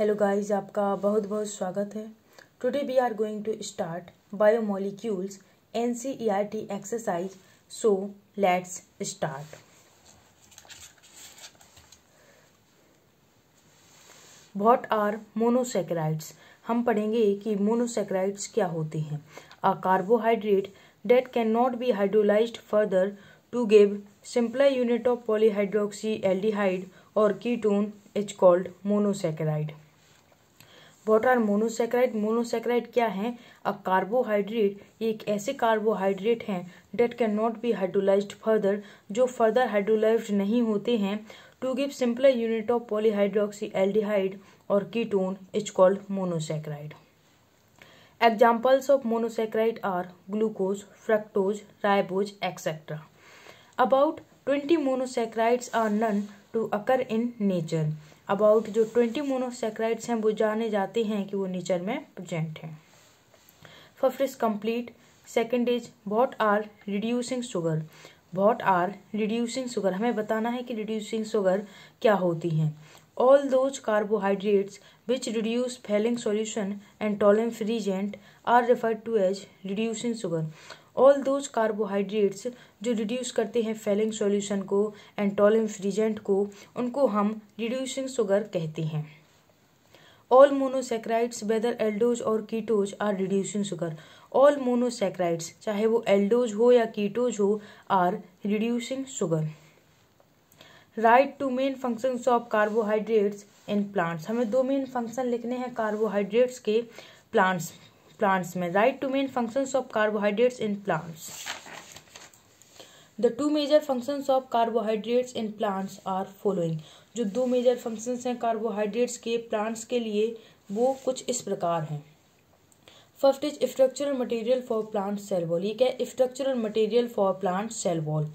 Hello guys आपका बहुत बहुत स्वागत है today we are going to start biomolecules N C E R T exercise so let's start what are monosaccharides हम पढ़ेंगे कि मोनोसेक्राइड्स क्या होते हैं a carbohydrate that can not be hydrolyse further to give simpler unit of polyhydroxy aldehyde और ketone is called monosaccharide what are monosaccharide monosaccharide क्या है a carbohydrate ये एक ऐसे कार्बोहाइड्रेट हैं that can not be hydrolyse further जो further hydrolyse नहीं होते हैं to give simpler unit of polyhydroxy aldehyde और ketone is called monosaccharide examples of monosaccharide are glucose fructose ribose etcetera about twenty monosaccharides are known to occur in nature about जो twenty monosaccharides हैं वो जाने जाते हैं कि वो nature में प्रजेंट हैं first is complete second is what are reducing sugar what are reducing sugar हमें बताना है कि रिड्यूसिंग शुगर क्या होती हैं all those carbohydrates which reduce Fehling solution and Tollen reagent are referred to as reducing sugar all those carbohydrates जो reduce करते हैं फेलिंग सॉल्यूशन को एंड टॉलेंस रिजेंट को उनको हम रिड्यूसिंग सुगर कहते हैं ऑल मोनोसेक्राइड्स वेदर एल्डोज और ketose are reducing sugar all monosaccharides चाहे वो एल्डोज हो या कीटोज हो are reducing sugar write two main function of carbohydrates in plants हमें दो मेन फंक्शन लिखने हैं कार्बोहाइड्रेट्स के प्लांट्स प्लांट्स में write two main function of carbohydrates in plants the two major functions of carbohydrates in plants are following जो दो major functions हैं carbohydrates के प्लांट्स के लिए वो कुछ इस प्रकार हैं first is structural material for plant cell wall ये क्या है structural material for plant cell wall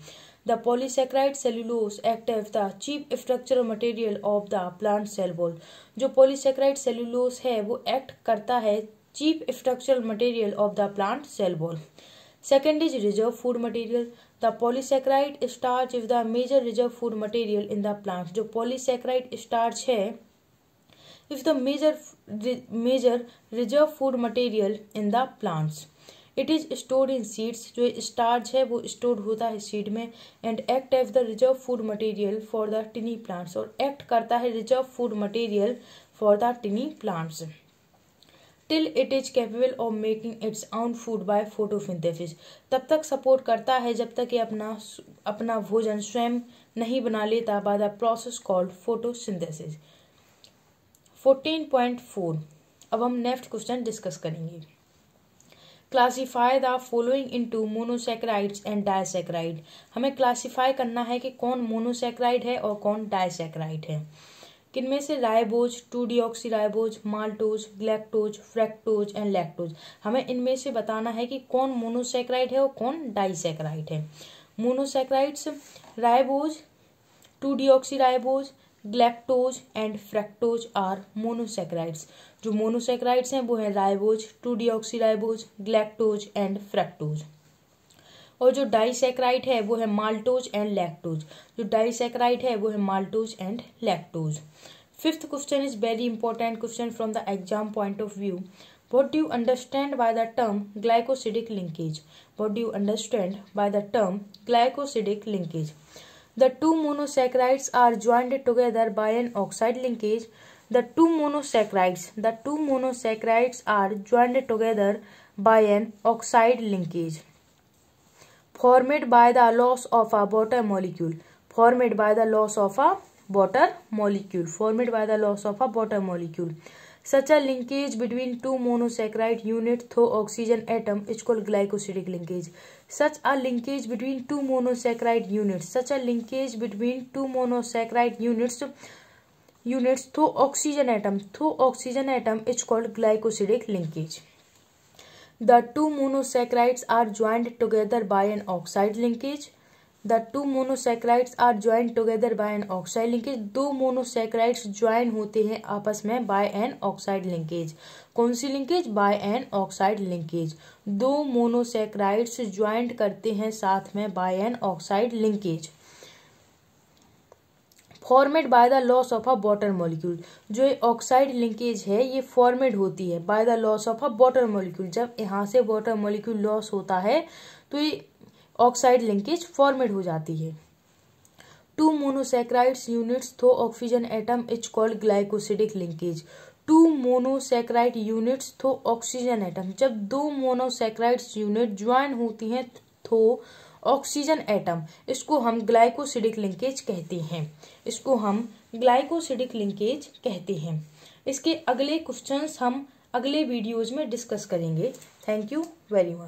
the polysaccharide cellulose act as the chief structural material of the plant cell wall जो पॉलीसेक्राइड सेल्यूलोज है वो एक्ट करता है cheap structural material of the plant cell wall. Second is reserve food material. The polysaccharide starch is the major reserve food material in the plants. जो polysaccharide starch है is the major major reserve food material in the plants. It is stored in seeds जो starch है वो store होता है seed में and act as the reserve food material for the tiny plants और act करता है reserve food material for the tiny plants till it is capable of making its own food by photosynthesis तब तक support करता है जब तक ये अपना अपना भोजन स्वयं नहीं बना लेता by the process called photosynthesis 14.4 अब हम नेक्स्ट क्वेश्चन डिस्कस करेंगे classify the following to monosaccharides and disaccharide हमें क्लासीफाई करना है कि कौन मोनोसेक्राइड है और कौन डायसेक्राइड है किनमें से ribose two D ribose maltose galactose fructose and lactose हमें इनमें से बताना है कि कौन मोनोसेक्राइड है और कौन डाइसेक्राइड है monosaccharides ribose two deoxy galactose and fructose are monosaccharides जो मोनोसेक्राइड्स हैं वो हैं ribose two D ribose galactose and fructose और जो डाइसेक्राइट है वो है माल्टोज एंड लैक्टोज जो डाइसेक्राइट है वो है maltose and lactose fifth question is very important question from the exam point of view what do understand by the term glycosidic linkage what do understand by the term glycosidic linkage the two monosaccharides are joined together by an oxide linkage the two monosaccharides the two monosaccharides are joined together by an oxide linkage formed by the loss of a water molecule formed by the loss of a water molecule formed by the loss of a water molecule such a linkage between two monosaccharide unit through oxygen atom is call glycosidic linkage such a linkage between two monosaccharide units such a linkage between two monosaccharide units units through oxygen atom through oxygen atom is called glycosidic linkage the two monosaccharides are joined together by an oxide linkage the two monosaccharides are joined together by an oxide linkage दो monosaccharides join होते हैं आपस में by an oxide linkage कौन सी linkage by an oxide linkage दो monosaccharides join करते हैं साथ में by an oxide linkage formed by the loss of a water molecule जो ये ऑक्साइड लिंकेज है ये फॉर्मेट होती है by the loss of a water molecule जब यहाँ से वाटर मॉलिक्यूल लॉस होता है तो ये ऑक्साइड लिंकेज फॉर्मेट हो जाती है two monosaccharides units through oxygen atom is called glycosidic linkage two monosaccharide units through oxygen atom जब दो मोनोसेक्राइड्स यूनिट ज्वाइन होती हैं थ्रो ऑक्सीजन एटम इसको हम ग्लाइकोसिडिक लिंकेज कहते हैं इसको हम ग्लाइकोसिडिक लिंकेज कहते हैं इसके अगले क्वेश्चंस हम अगले वीडियोज़ में डिस्कस करेंगे थैंक यू वेरी मच